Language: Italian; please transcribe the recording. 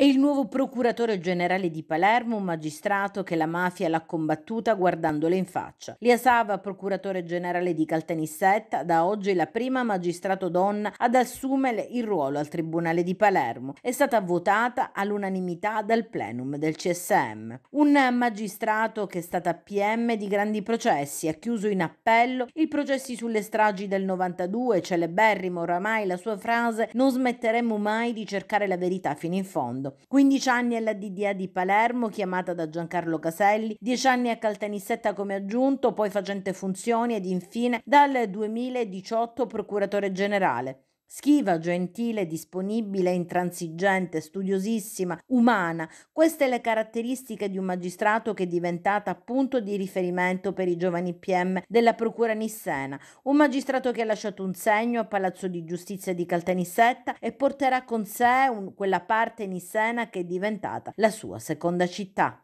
e il nuovo procuratore generale di Palermo, un magistrato che la mafia l'ha combattuta guardandole in faccia. Lia Sava, procuratore generale di Caltanissetta, da oggi la prima magistrato donna ad assumere il ruolo al Tribunale di Palermo. È stata votata all'unanimità dal plenum del CSM. Un magistrato che è stata PM di grandi processi, ha chiuso in appello i processi sulle stragi del 92, celeberrimo oramai la sua frase non smetteremo mai di cercare la verità fino in fondo mondo. 15 anni alla DDA di Palermo, chiamata da Giancarlo Caselli, 10 anni a Caltanissetta come aggiunto, poi facente funzioni ed infine dal 2018 procuratore generale. Schiva, gentile, disponibile, intransigente, studiosissima, umana, queste le caratteristiche di un magistrato che è diventata punto di riferimento per i giovani PM della Procura Nissena, un magistrato che ha lasciato un segno a Palazzo di Giustizia di Caltanissetta e porterà con sé un, quella parte nissena che è diventata la sua seconda città.